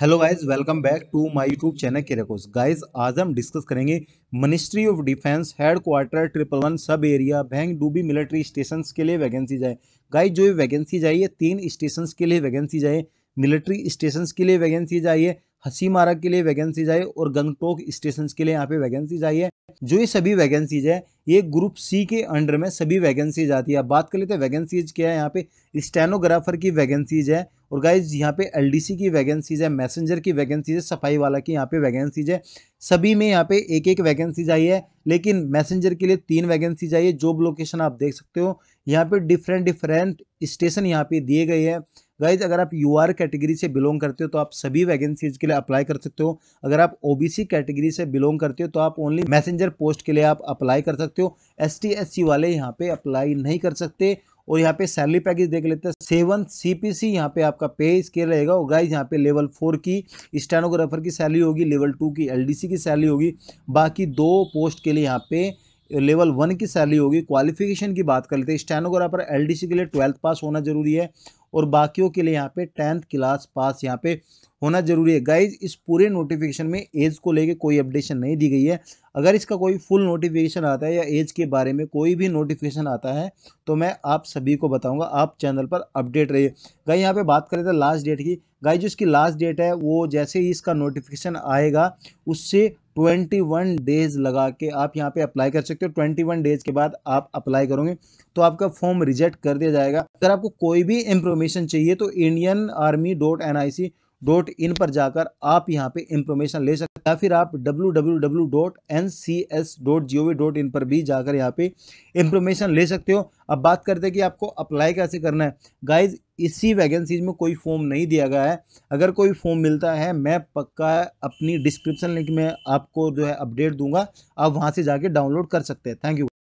hello guys welcome back to my YouTube channel केरेकोस guys आज हम डिस्कस करेंगे ministry of defence head quarter triple one sub area Bengdubi military station के लिए vacancy जाए guys जो ये वैकेंसी जाइए तीन स्टेशन के लिए वैकेंसी जाए मिलिट्री स्टेशन के लिए वैकेंसी जाइए हसी मारक के लिए वैकेंसीज आई और गंगटोक स्टेशन के लिए यहाँ पे वैकेंसीज आई है जो ये सभी वैकेंसीज है ये ग्रुप सी के अंडर में सभी वैकेंसीज आती है बात कर लेते हैं वैकेंसीज क्या है यहाँ पे स्टेनोग्राफर की वैकेंसीज है और गाइज यहाँ पे एलडीसी की वैकेंसीज है मैसेंजर की वैकेंसीज है सफाई वाला की यहाँ पे वैकेंसीज है सभी में यहाँ पे एक एक वैकेंसीज आई है लेकिन मैसेंजर के लिए तीन वैकेंसीज आई है जॉब लोकेशन आप देख सकते हो यहाँ पे डिफरेंट डिफरेंट स्टेशन यहाँ पे दिए गए हैं गाइज अगर आप यू कैटेगरी से बिलोंग करते हो तो आप सभी वैकेंसीज के लिए अप्लाई कर सकते हो अगर आप ओ कैटेगरी से बिलोंग करते हो तो आप ओनली मैसेंजर पोस्ट के लिए आप अप्लाई कर सकते हो एस टी वाले यहाँ पे अप्लाई नहीं कर सकते और यहाँ पे सैलरी पैकेज देख लेते हैं सेवन सी पी सी यहाँ पे आपका पे स्केल रहेगा और गाइज यहाँ पे लेवल फोर की स्टेनोग्राफर की सैलरी होगी लेवल टू की एलडीसी की सैलरी होगी बाकी दो पोस्ट के लिए यहाँ पे लेवल वन की सैलरी होगी क्वालिफिकेशन की बात कर लेते हैं स्टेनोग्राफर एलडीसी के लिए ट्वेल्थ पास होना जरूरी है और बाकियों के लिए यहाँ पे टेंथ क्लास पास यहाँ पे होना जरूरी है गाइज इस पूरे नोटिफिकेशन में एज को लेके कोई अपडेशन नहीं दी गई है अगर इसका कोई फुल नोटिफिकेशन आता है या एज के बारे में कोई भी नोटिफिकेशन आता है तो मैं आप सभी को बताऊंगा आप चैनल पर अपडेट रहिए गाइज यहाँ पे बात करें तो लास्ट डेट की गाइज जो इसकी लास्ट डेट है वो जैसे ही इसका नोटिफिकेशन आएगा उससे ट्वेंटी वन डेज लगा के आप यहाँ पे अप्लाई कर सकते हो ट्वेंटी वन डेज के बाद आप अप्लाई करोगे तो आपका फॉर्म रिजेक्ट कर दिया जाएगा अगर आपको कोई भी इंफॉर्मेशन चाहिए तो Indian army dot N I C dot in पर जाकर आप यहाँ पे इंफॉर्मेशन ले सकते हैं या फिर आप W W W dot N C S dot G O V dot in पर भी जाकर यहाँ पे इंफॉर्मेशन ले सकते हो अब बात करते हैं कि आपको अप्लाई कैसे करना है गाइज इसी वैकेंसीज में कोई फॉर्म नहीं दिया गया है अगर कोई फॉर्म मिलता है मैं पक्का अपनी डिस्क्रिप्शन लिंक में आपको जो है अपडेट दूंगा आप वहाँ से जाके डाउनलोड कर सकते हैं थैंक यू